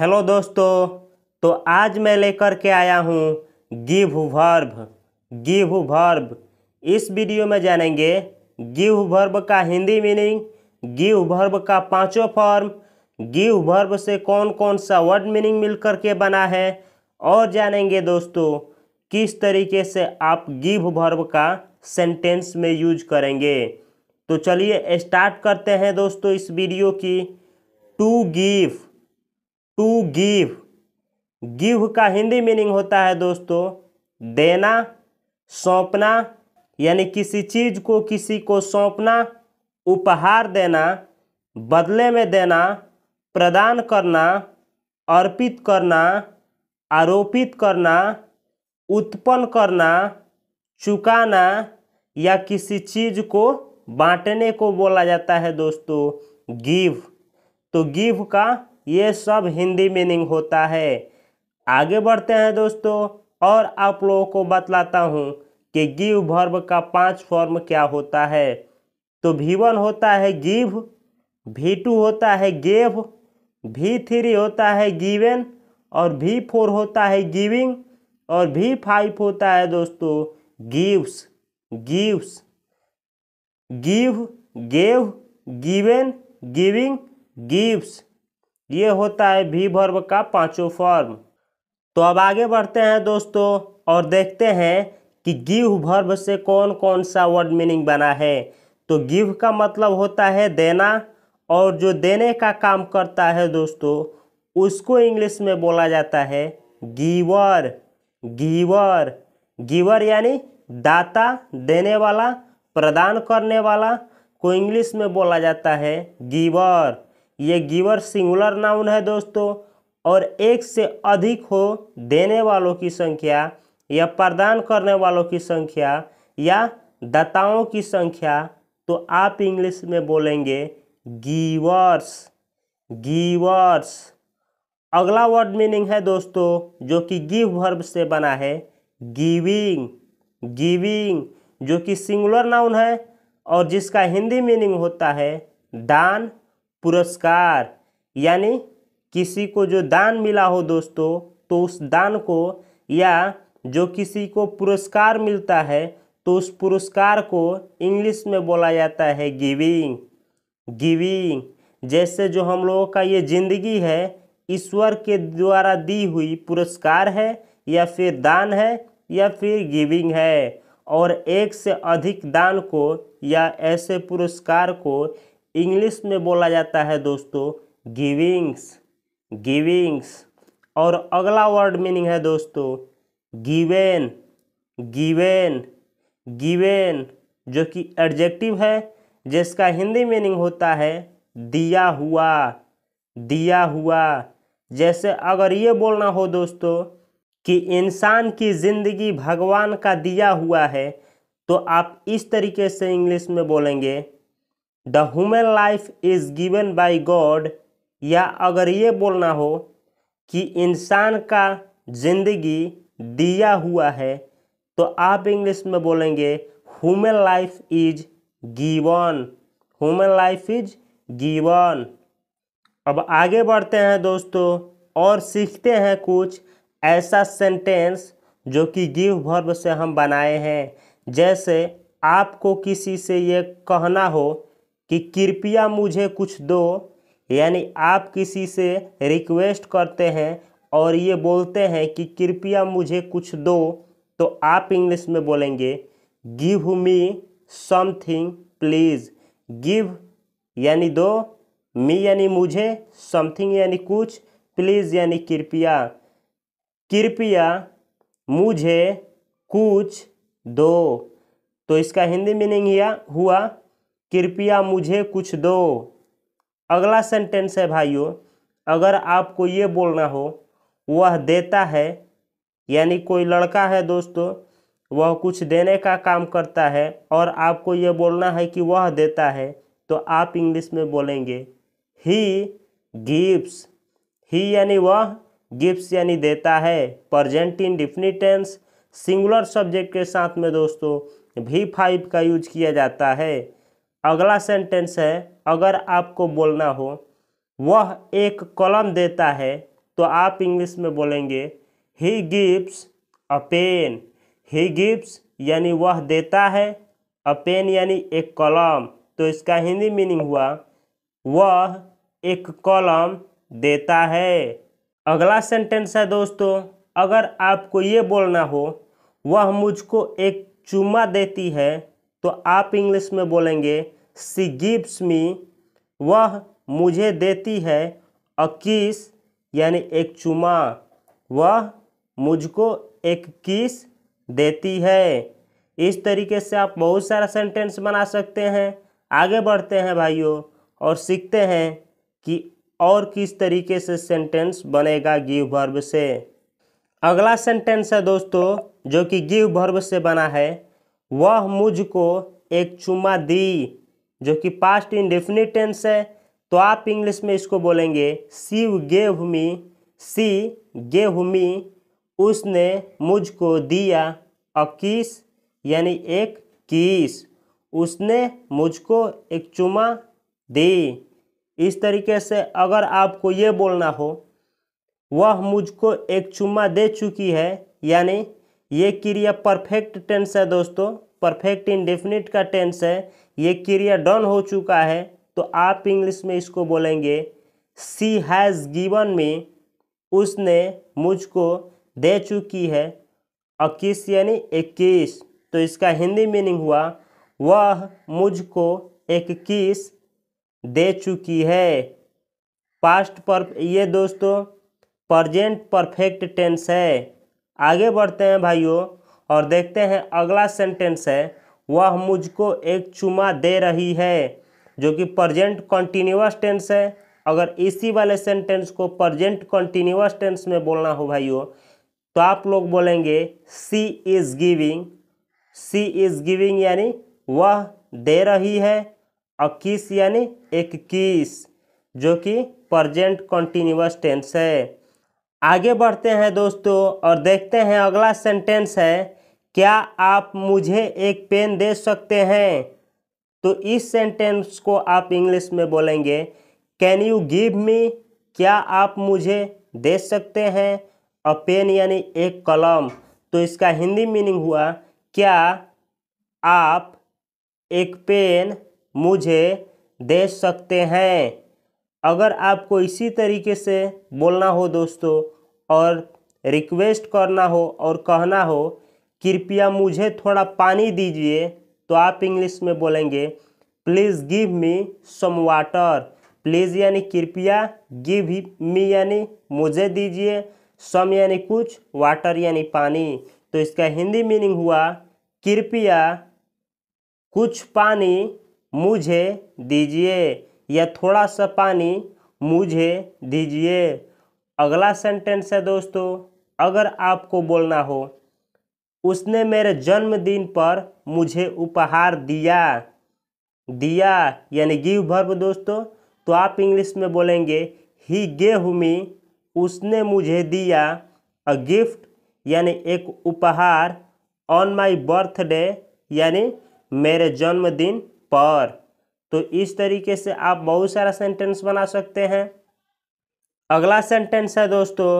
hello दोस्तों तो आज मैं लेकर के आया हूँ गिव वर्ब गिव वर्ब इस वीडियो में जानेंगे गिव वर्ब का हिंदी मीनिंग गिव वर्ब का पांचों फॉर्म गिव वर्ब से कौन कौन सा वर्ड मीनिंग मिल कर के बना है और जानेंगे दोस्तों किस तरीके से आप गिव वर्ब का सेंटेंस में यूज करेंगे तो चलिए स्टार्ट करते हैं दोस्तों इस वीडियो की to give to give give का हिंदी मीनिंग होता है दोस्तों देना सौंपना यानी किसी चीज़ को किसी को सौंपना उपहार देना बदले में देना प्रदान करना अर्पित करना आरोपित करना उत्पन्न करना चुकाना या किसी चीज़ को बांटने को बोला जाता है दोस्तों गिव तो गिव का ये सब हिंदी मीनिंग होता है आगे बढ़ते हैं दोस्तों और आप लोगों को बतलाता हूँ कि गिव भर्व का पांच फॉर्म क्या होता है तो भी वन होता है गिव भी टू होता है गेव भी थ्री होता है गिवेन और भी फोर होता है गिविंग और भी फाइव होता है दोस्तों gives gives give gave given giving gives ये होता है भी वर्ब का पांचों फॉर्म तो अब आगे बढ़ते हैं दोस्तों और देखते हैं कि गिव वर्ब से कौन कौन सा वर्ड मीनिंग बना है तो गिव का मतलब होता है देना और जो देने का काम करता है दोस्तों उसको इंग्लिश में बोला जाता है गीवर गीवर गीवर यानी दाता देने वाला प्रदान करने वाला को इंग्लिश में बोला जाता है गीवर ये गिवर सिंगुलर नाउन है दोस्तों और एक से अधिक हो देने वालों की संख्या या प्रदान करने वालों की संख्या या दाताओं की संख्या तो आप इंग्लिश में बोलेंगे गीवर्स गीवर्स अगला वर्ड मीनिंग है दोस्तों जो कि गिव वर्ब से बना है गिविंग गिविंग जो कि सिंगुलर नाउन है और जिसका हिंदी मीनिंग होता है दान पुरस्कार यानी किसी को जो दान मिला हो दोस्तों तो उस दान को या जो किसी को पुरस्कार मिलता है तो उस पुरस्कार को इंग्लिश में बोला जाता है गिविंग गिविंग जैसे जो हम लोगों का ये जिंदगी है ईश्वर के द्वारा दी हुई पुरस्कार है या फिर दान है या फिर गिविंग है और एक से अधिक दान को या ऐसे पुरस्कार को इंग्लिश में बोला जाता है दोस्तों गिविंग्स गिविंग्स और अगला वर्ड मीनिंग है दोस्तों गिवेन गिवेन गिवेन जो कि एडजेक्टिव है जिसका हिंदी मीनिंग होता है दिया हुआ दिया हुआ जैसे अगर ये बोलना हो दोस्तों कि इंसान की ज़िंदगी भगवान का दिया हुआ है तो आप इस तरीके से इंग्लिश में बोलेंगे the human life is given by God या अगर ये बोलना हो कि इंसान का जिंदगी दिया हुआ है तो आप इंग्लिश में बोलेंगे human life is given human life is given अब आगे बढ़ते हैं दोस्तों और सीखते हैं कुछ ऐसा सेंटेंस जो कि गिव वर्ब से हम बनाए हैं जैसे आपको किसी से ये कहना हो कि कृपया मुझे कुछ दो यानी आप किसी से रिक्वेस्ट करते हैं और ये बोलते हैं कि कृपया मुझे कुछ दो तो आप इंग्लिश में बोलेंगे give me something please give यानी दो मी यानी मुझे समथिंग यानी कुछ प्लीज़ यानी कृपया कृपया मुझे कुछ दो तो इसका हिंदी मीनिंग हुआ कृपया मुझे कुछ दो अगला सेंटेंस है भाइयों अगर आपको ये बोलना हो वह देता है यानी कोई लड़का है दोस्तों वह कुछ देने का काम करता है और आपको ये बोलना है कि वह देता है तो आप इंग्लिश में बोलेंगे ही गिव्स ही यानी वह गिफ्ट्स यानी देता है present in definite tense singular subject के साथ में दोस्तों भी फाइव का यूज किया जाता है अगला सेंटेंस है अगर आपको बोलना हो वह एक कलम देता है तो आप इंग्लिश में बोलेंगे he gives a pen he gives यानी वह देता है अ पेन यानी एक कलम तो इसका हिंदी मीनिंग हुआ वह एक कलम देता है अगला सेंटेंस है दोस्तों अगर आपको ये बोलना हो वह मुझको एक चुम्मा देती है तो आप इंग्लिश में बोलेंगे सी गिव्स मी वह मुझे देती है अ किस यानी एक चुमा वह मुझको एक किस देती है इस तरीके से आप बहुत सारा सेंटेंस बना सकते हैं आगे बढ़ते हैं भाइयों और सीखते हैं कि और किस तरीके से सेंटेंस बनेगा गिव वर्ब से अगला सेंटेंस है दोस्तों जो कि गिव वर्ब से बना है वह मुझको एक चुमा दी जो कि पास्ट इंडेफिनिट टेंस है तो आप इंग्लिश में इसको बोलेंगे she gave me she gave me उसने मुझको दिया अ किस यानी एक किस उसने मुझको एक चुमा दी इस तरीके से अगर आपको ये बोलना हो वह मुझको एक चुमा दे चुकी है यानी ये क्रिया परफेक्ट टेंस है दोस्तों परफेक्ट इंडेफिनिट का टेंस है ये क्रिया डन हो चुका है तो आप इंग्लिश में इसको बोलेंगे सी हैज़ गिवन मी उसने मुझको दे चुकी है इक्कीस यानी इक्कीस तो इसका हिंदी मीनिंग हुआ वह मुझको इक्कीस दे चुकी है पास्ट पर ये दोस्तों प्रजेंट परफेक्ट टेंस है आगे बढ़ते हैं भाइयों और देखते हैं अगला सेंटेंस है वह मुझको एक चुमा दे रही है जो कि प्रजेंट कंटिन्यूस टेंस है अगर इसी वाले सेंटेंस को प्रजेंट कंटिन्यूस टेंस में बोलना हो भाइयों तो आप लोग बोलेंगे she is giving she is giving यानी वह दे रही है और किस यानी एक किस जो कि प्रजेंट कंटिन्यूस टेंस है आगे बढ़ते हैं दोस्तों और देखते हैं अगला सेंटेंस है क्या आप मुझे एक पेन दे सकते हैं तो इस सेंटेंस को आप इंग्लिश में बोलेंगे कैन यू गिव मी क्या आप मुझे दे सकते हैं अ पेन यानी एक कलम तो इसका हिंदी मीनिंग हुआ क्या आप एक पेन मुझे दे सकते हैं अगर आपको इसी तरीके से बोलना हो दोस्तों और रिक्वेस्ट करना हो और कहना हो कृपया मुझे थोड़ा पानी दीजिए तो आप इंग्लिश में बोलेंगे please give me some water please यानी कृपया गिव मी यानी मुझे दीजिए सम यानी कुछ वाटर यानी पानी तो इसका हिंदी मीनिंग हुआ कृपया कुछ पानी मुझे दीजिए या थोड़ा सा पानी मुझे दीजिए अगला सेंटेंस है दोस्तों अगर आपको बोलना हो उसने मेरे जन्मदिन पर मुझे उपहार दिया दिया यानी गिव भर्ब दोस्तों तो आप इंग्लिश में बोलेंगे ही गेव मी उसने मुझे दिया अ गिफ्ट यानी एक उपहार ऑन माय बर्थडे यानी मेरे जन्मदिन पर तो इस तरीके से आप बहुत सारा सेंटेंस बना सकते हैं अगला सेंटेंस है दोस्तों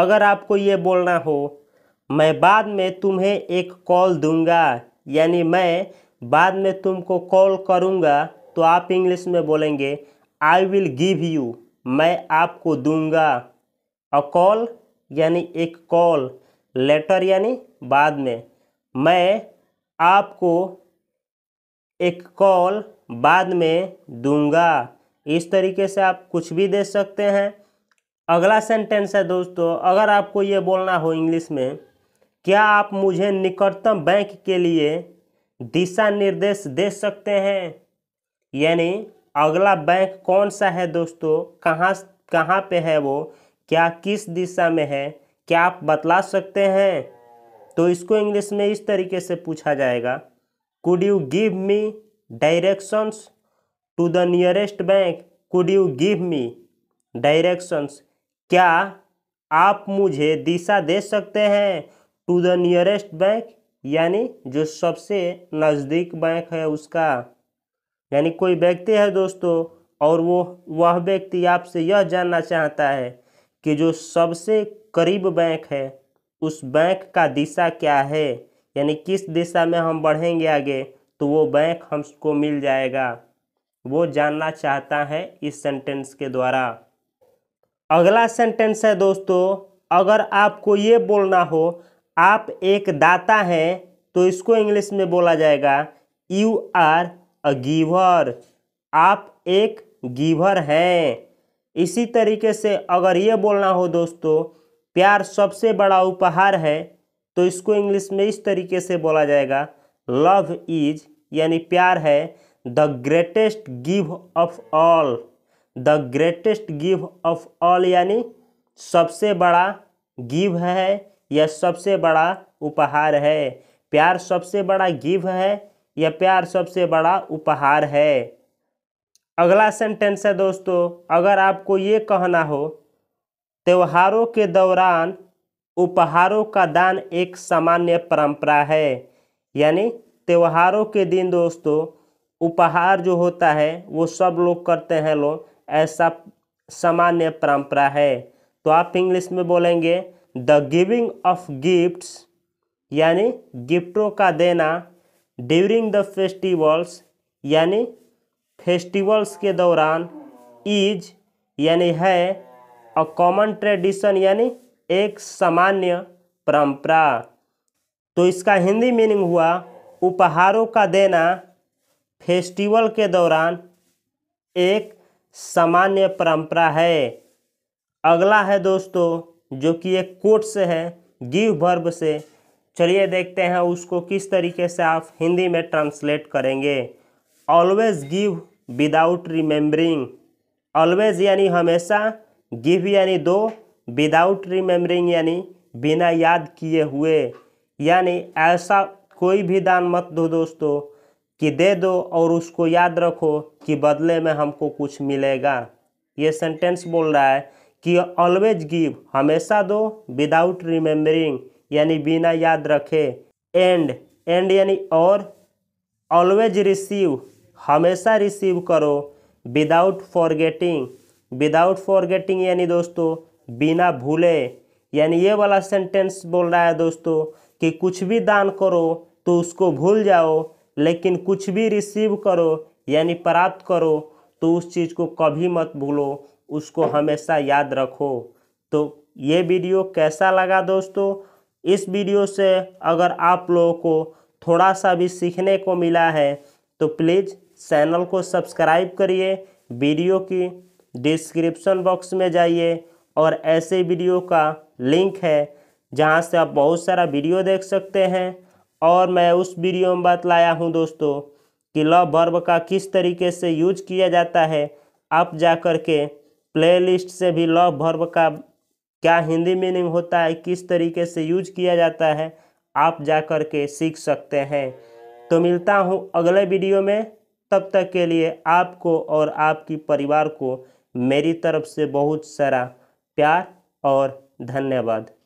अगर आपको ये बोलना हो मैं बाद में तुम्हें एक कॉल दूंगा यानी मैं बाद में तुमको कॉल करूंगा तो आप इंग्लिश में बोलेंगे आई विल गिव यू मैं आपको दूंगा अ कॉल यानी एक कॉल लेटर यानी बाद में मैं आपको एक कॉल बाद में दूंगा इस तरीके से आप कुछ भी दे सकते हैं अगला सेंटेंस है दोस्तों अगर आपको ये बोलना हो इंग्लिश में क्या आप मुझे निकटतम बैंक के लिए दिशा निर्देश दे सकते हैं यानी अगला बैंक कौन सा है दोस्तों कहाँ कहाँ पे है वो क्या किस दिशा में है क्या आप बतला सकते हैं तो इसको इंग्लिश में इस तरीके से पूछा जाएगा could you give me directions to the nearest bank could you give me directions क्या आप मुझे दिशा दे सकते हैं टू द नियरेस्ट बैंक यानी जो सबसे नज़दीक बैंक है उसका यानी कोई व्यक्ति है दोस्तों और वो वह व्यक्ति आपसे यह जानना चाहता है कि जो सबसे करीब बैंक है उस बैंक का दिशा क्या है यानी किस दिशा में हम बढ़ेंगे आगे तो वो बैंक हमको मिल जाएगा वो जानना चाहता है इस सेंटेंस के द्वारा अगला सेंटेंस है दोस्तों अगर आपको ये बोलना हो आप एक दाता हैं तो इसको इंग्लिश में बोला जाएगा यू आर अ गिवर आप एक गिवर हैं इसी तरीके से अगर ये बोलना हो दोस्तों प्यार सबसे बड़ा उपहार है तो इसको इंग्लिश में इस तरीके से बोला जाएगा लव इज यानी प्यार है the greatest give of all the greatest give of all यानी सबसे बड़ा गिव है यह सबसे बड़ा उपहार है प्यार सबसे बड़ा गिव है यह प्यार सबसे बड़ा उपहार है अगला सेंटेंस है दोस्तों अगर आपको ये कहना हो त्योहारों के दौरान उपहारों का दान एक सामान्य परंपरा है यानी त्योहारों के दिन दोस्तों उपहार जो होता है वो सब लोग करते हैं लोग ऐसा सामान्य परंपरा है तो आप इंग्लिश में बोलेंगे द गिविंग ऑफ गिफ्ट्स यानी गिफ्टों का देना ड्यूरिंग द फेस्टिवल्स यानी फेस्टिवल्स के दौरान इज यानी है अ कॉमन ट्रेडिशन यानी एक सामान्य परंपरा तो इसका हिंदी मीनिंग हुआ उपहारों का देना फेस्टिवल के दौरान एक सामान्य परंपरा है अगला है दोस्तों जो कि एक कोट से है गिव वर्ब से चलिए देखते हैं उसको किस तरीके से आप हिंदी में ट्रांसलेट करेंगे always give without remembering always यानी हमेशा गिव यानी दो विदाउट रिमेम्बरिंग यानी बिना याद किए हुए यानी ऐसा कोई भी दान मत दो दोस्तों कि दे दो और उसको याद रखो कि बदले में हमको कुछ मिलेगा ये सेंटेंस बोल रहा है कि ऑलवेज गिव हमेशा दो विदाउट रिमेम्बरिंग यानी बिना याद रखे एंड एंड यानी और ऑलवेज रिसीव हमेशा रिसीव करो विदाउट फॉरगेटिंग विदाउट फॉरगेटिंग यानी दोस्तों बिना भूले यानी ये वाला सेंटेंस बोल रहा है दोस्तों कि कुछ भी दान करो तो उसको भूल जाओ लेकिन कुछ भी रिसीव करो यानी प्राप्त करो तो उस चीज़ को कभी मत भूलो उसको हमेशा याद रखो तो ये वीडियो कैसा लगा दोस्तों इस वीडियो से अगर आप लोगों को थोड़ा सा भी सीखने को मिला है तो प्लीज़ चैनल को सब्सक्राइब करिए वीडियो की डिस्क्रिप्शन बॉक्स में जाइए और ऐसे वीडियो का लिंक है जहाँ से आप बहुत सारा वीडियो देख सकते हैं और मैं उस वीडियो में बतलाया हूँ दोस्तों कि लव बर्ब का किस तरीके से यूज किया जाता है आप जा कर के प्लेलिस्ट से भी लव भर्व का क्या हिंदी मीनिंग होता है किस तरीके से यूज किया जाता है आप जा कर के सीख सकते हैं तो मिलता हूँ अगले वीडियो में तब तक के लिए आपको और आपकी परिवार को मेरी तरफ से बहुत सारा प्यार और धन्यवाद